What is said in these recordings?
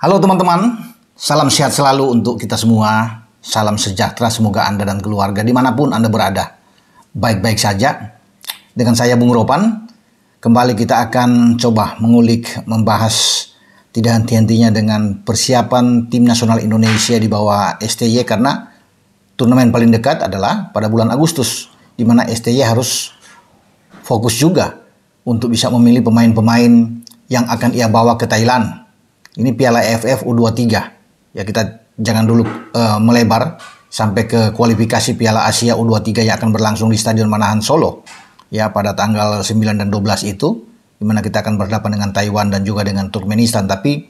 Halo teman-teman, salam sehat selalu untuk kita semua. Salam sejahtera semoga Anda dan keluarga dimanapun Anda berada. Baik-baik saja. Dengan saya Bung Ropan, kembali kita akan coba mengulik, membahas tidak henti-hentinya dengan persiapan tim nasional Indonesia di bawah STY karena turnamen paling dekat adalah pada bulan Agustus di mana STY harus fokus juga untuk bisa memilih pemain-pemain yang akan ia bawa ke Thailand ini Piala AFF U23. Ya kita jangan dulu uh, melebar sampai ke kualifikasi Piala Asia U23 yang akan berlangsung di Stadion Manahan Solo ya pada tanggal 9 dan 12 itu di mana kita akan berhadapan dengan Taiwan dan juga dengan Turkmenistan tapi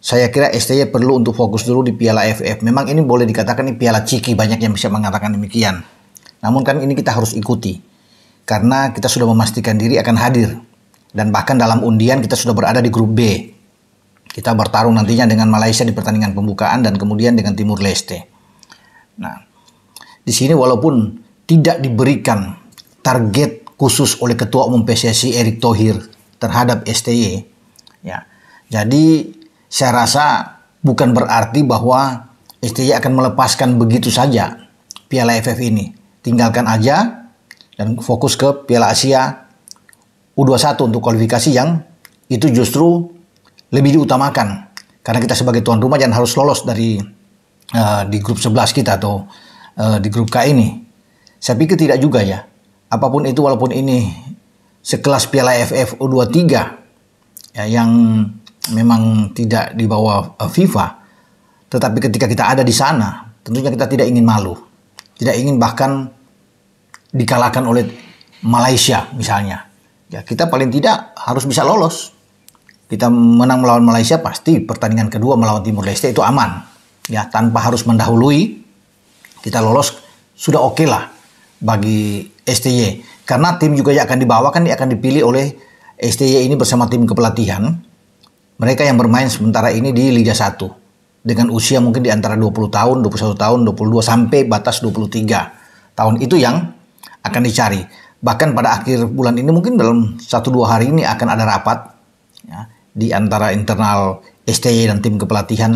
saya kira STY perlu untuk fokus dulu di Piala AFF. Memang ini boleh dikatakan ini Piala Ciki, banyak yang bisa mengatakan demikian. Namun kan ini kita harus ikuti. Karena kita sudah memastikan diri akan hadir. Dan bahkan dalam undian kita sudah berada di grup B. Kita bertarung nantinya dengan Malaysia di pertandingan pembukaan dan kemudian dengan Timur Leste. Nah, di sini walaupun tidak diberikan target khusus oleh Ketua Umum PSSI Erick Thohir terhadap STY, ya. Jadi saya rasa bukan berarti bahwa STY akan melepaskan begitu saja Piala FF ini. Tinggalkan aja dan fokus ke Piala Asia U21 untuk kualifikasi yang itu justru lebih diutamakan karena kita sebagai tuan rumah jangan harus lolos dari uh, di grup 11 kita atau uh, di grup K ini. Saya pikir tidak juga ya. Apapun itu walaupun ini sekelas Piala AFF U23 ya, yang memang tidak di bawah uh, FIFA tetapi ketika kita ada di sana tentunya kita tidak ingin malu. Tidak ingin bahkan dikalahkan oleh Malaysia misalnya. Ya, kita paling tidak harus bisa lolos kita menang melawan Malaysia pasti pertandingan kedua melawan Timur Leste itu aman ya tanpa harus mendahului kita lolos sudah oke okay lah bagi STY karena tim juga yang akan dibawa kan dia akan dipilih oleh STY ini bersama tim kepelatihan mereka yang bermain sementara ini di Liga 1 dengan usia mungkin di antara 20 tahun, 21 tahun, 22 sampai batas 23 tahun itu yang akan dicari. Bahkan pada akhir bulan ini mungkin dalam 1 2 hari ini akan ada rapat ya, di antara internal STY dan tim kepelatihan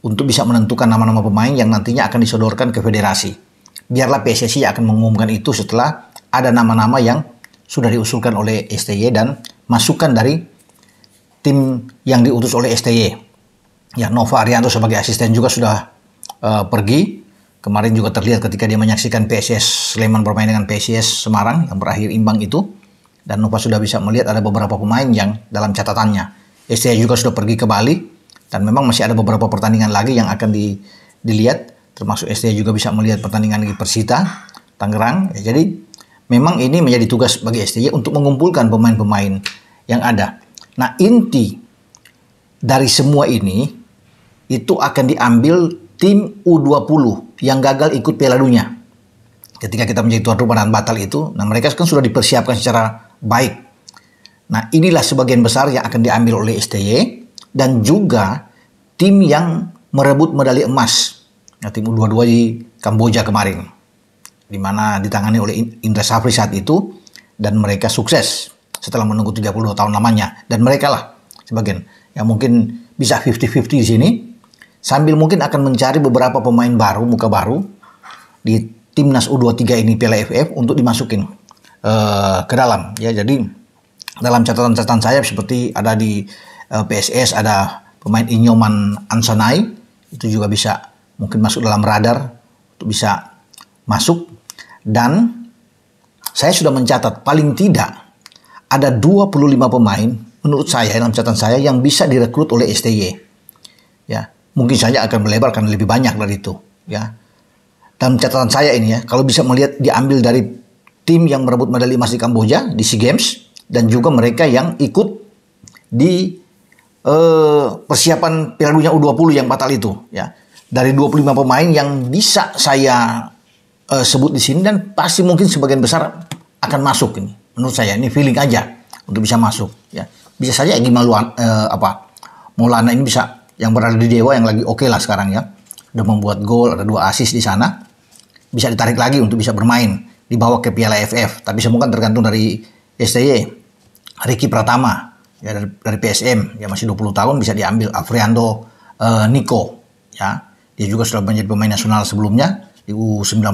untuk bisa menentukan nama-nama pemain yang nantinya akan disodorkan ke federasi. Biarlah PSSI akan mengumumkan itu setelah ada nama-nama yang sudah diusulkan oleh STY dan masukan dari tim yang diutus oleh STY. Ya, Nova Arianto sebagai asisten juga sudah uh, pergi. Kemarin juga terlihat ketika dia menyaksikan PSS Sleman bermain dengan PSS Semarang yang berakhir imbang itu. Dan Nova sudah bisa melihat ada beberapa pemain yang dalam catatannya. SCA juga sudah pergi ke Bali dan memang masih ada beberapa pertandingan lagi yang akan di, dilihat termasuk SCA juga bisa melihat pertandingan di Persita Tangerang ya, jadi memang ini menjadi tugas bagi SCA untuk mengumpulkan pemain-pemain yang ada nah inti dari semua ini itu akan diambil tim U20 yang gagal ikut Piala Dunia ketika kita menjadi tuan rumah dan batal itu, nah mereka kan sudah dipersiapkan secara baik. Nah inilah sebagian besar yang akan diambil oleh STY dan juga tim yang merebut medali emas. Ya, tim U22 di Kamboja kemarin. Di mana ditangani oleh Indra Safri saat itu dan mereka sukses setelah menunggu 32 tahun lamanya. Dan mereka lah sebagian yang mungkin bisa 50-50 di sini. Sambil mungkin akan mencari beberapa pemain baru, muka baru di timnas U23 ini Piala AFF untuk dimasukin uh, ke dalam. Ya, jadi dalam catatan-catatan sayap seperti ada di uh, eh, PSS ada pemain Inyoman Ansanai itu juga bisa mungkin masuk dalam radar untuk bisa masuk dan saya sudah mencatat paling tidak ada 25 pemain menurut saya dalam catatan saya yang bisa direkrut oleh STY. Ya, mungkin saja akan melebar karena lebih banyak dari itu, ya. Dalam catatan saya ini ya, kalau bisa melihat diambil dari tim yang merebut medali emas di Kamboja di SEA Games dan juga mereka yang ikut di eh, persiapan Piala Dunia U20 yang batal itu ya. Dari 25 pemain yang bisa saya eh, sebut di sini dan pasti mungkin sebagian besar akan masuk ini. Menurut saya ini feeling aja untuk bisa masuk ya. Bisa saja Egy Maulana eh, apa Maulana ini bisa yang berada di Dewa yang lagi oke okay lah sekarang ya. Udah membuat gol, ada dua assist di sana. Bisa ditarik lagi untuk bisa bermain di bawah ke Piala FF, tapi semua kan tergantung dari STY, Ricky Pratama ya dari, dari PSM ya masih 20 tahun bisa diambil Afriando eh, Niko ya. Dia juga sudah menjadi pemain nasional sebelumnya di U19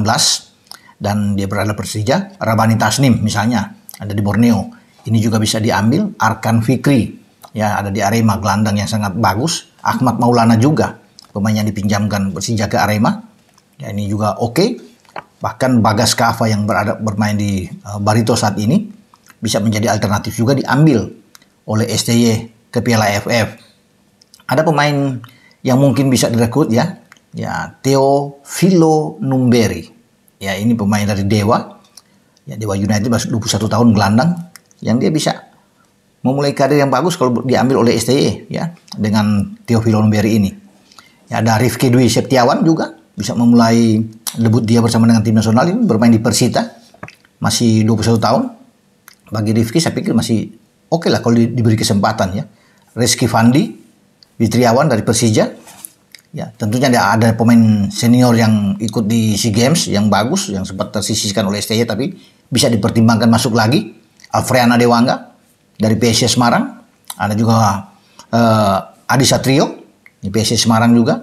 dan dia berada Persija, Rabani Tasnim misalnya ada di Borneo. Ini juga bisa diambil Arkan Fikri ya ada di Arema gelandang yang sangat bagus. Ahmad Maulana juga pemain yang dipinjamkan Persija ke Arema. Ya, ini juga oke. Okay. Bahkan Bagas Kava yang berada bermain di uh, Barito saat ini bisa menjadi alternatif juga diambil oleh STY ke Piala ff. Ada pemain yang mungkin bisa direkrut ya, ya Theo Filo Numberi. Ya ini pemain dari Dewa, ya Dewa United baru 21 tahun gelandang, yang dia bisa memulai karir yang bagus kalau diambil oleh STY ya dengan Theo Filo Numberi ini. Ya ada Rifki Dwi Septiawan juga bisa memulai debut dia bersama dengan tim nasional ini bermain di Persita masih 21 tahun bagi Rifki saya pikir masih oke okay lah kalau di, diberi kesempatan ya. Rizky Fandi, Witriawan dari Persija. Ya, tentunya ada, ada pemain senior yang ikut di SEA Games yang bagus yang sempat tersisihkan oleh STI tapi bisa dipertimbangkan masuk lagi. Afriana Dewangga dari PSS Semarang. Ada juga uh, eh, Adi Satrio di PSS Semarang juga.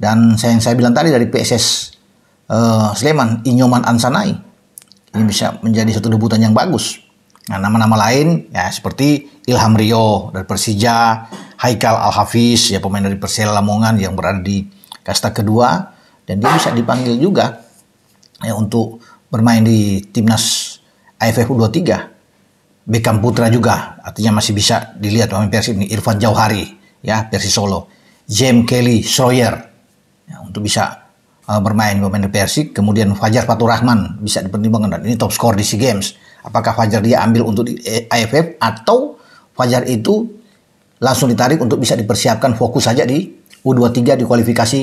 Dan saya yang saya bilang tadi dari PSS uh, eh, Sleman, Inyoman Ansanai. Ini bisa menjadi satu debutan yang bagus. Nah, nama-nama lain ya seperti Ilham Rio dari Persija, Haikal Al-Hafiz ya pemain dari Persela Lamongan yang berada di kasta kedua dan dia bisa dipanggil juga ya untuk bermain di timnas AFF U23. Beckham Putra juga artinya masih bisa dilihat pemain Persib ini Irfan Jauhari ya Persis Solo, James Kelly Sawyer ya, untuk bisa uh, bermain pemain Persik, kemudian Fajar Fatur Rahman bisa dipertimbangkan dan ini top skor di SEA Games. Apakah Fajar dia ambil untuk di AFF atau Fajar itu langsung ditarik untuk bisa dipersiapkan fokus saja di U23 di kualifikasi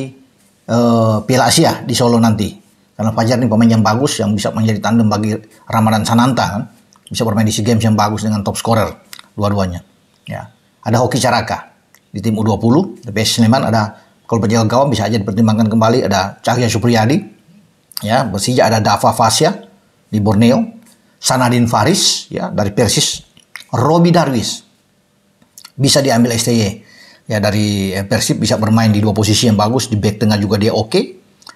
uh, Piala Asia di Solo nanti. Karena Fajar ini pemain yang bagus yang bisa menjadi tandem bagi Ramadan Sananta kan. Bisa bermain di SEA Games yang bagus dengan top scorer dua-duanya. Ya. Ada Hoki Caraka di tim U20, PS Sleman ada kalau penjaga gawang bisa aja dipertimbangkan kembali ada Cahya Supriyadi, ya Persija ada Dava Fasya di Borneo, Sanadin Faris ya dari Persis, Robi Darwis bisa diambil STY ya dari eh, Persib bisa bermain di dua posisi yang bagus di back tengah juga dia oke okay.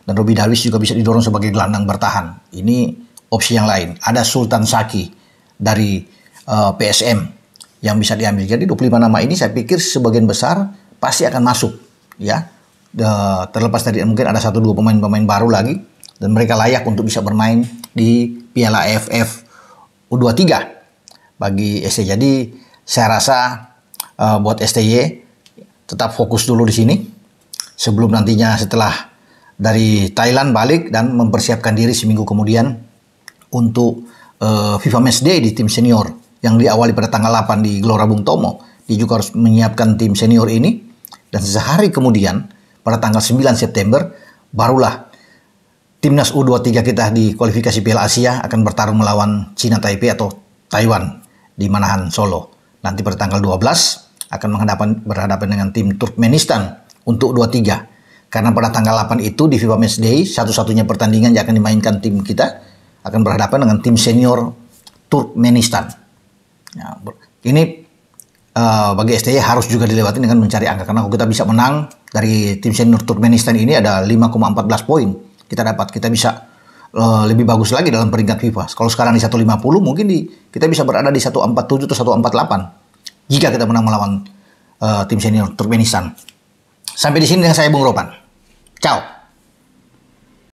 dan Robi Darwis juga bisa didorong sebagai gelandang bertahan ini opsi yang lain ada Sultan Saki dari uh, eh, PSM yang bisa diambil jadi 25 nama ini saya pikir sebagian besar pasti akan masuk ya terlepas dari mungkin ada satu dua pemain-pemain baru lagi dan mereka layak untuk bisa bermain di Piala AFF U23 bagi STY. Jadi saya rasa uh, buat STY tetap fokus dulu di sini sebelum nantinya setelah dari Thailand balik dan mempersiapkan diri seminggu kemudian untuk uh, FIFA Match Day di tim senior yang diawali pada tanggal 8 di Gelora Bung Tomo. Dia juga harus menyiapkan tim senior ini dan sehari kemudian pada tanggal 9 September barulah timnas U23 kita di kualifikasi Piala Asia akan bertarung melawan Cina Taipei atau Taiwan di Manahan Solo. Nanti pada tanggal 12 akan menghadapan berhadapan dengan tim Turkmenistan untuk 23. Karena pada tanggal 8 itu di FIFA Match Day satu-satunya pertandingan yang akan dimainkan tim kita akan berhadapan dengan tim senior Turkmenistan. Nah, ini uh, bagi STY harus juga dilewati dengan mencari angka karena kalau kita bisa menang dari tim senior Turkmenistan ini ada 5,14 poin kita dapat kita bisa eh, lebih bagus lagi dalam peringkat FIFA. Kalau sekarang di 150 mungkin di kita bisa berada di 147 atau 148 jika kita menang melawan uh, tim senior Turkmenistan. Sampai di sini dengan saya Bung Ropan. Ciao.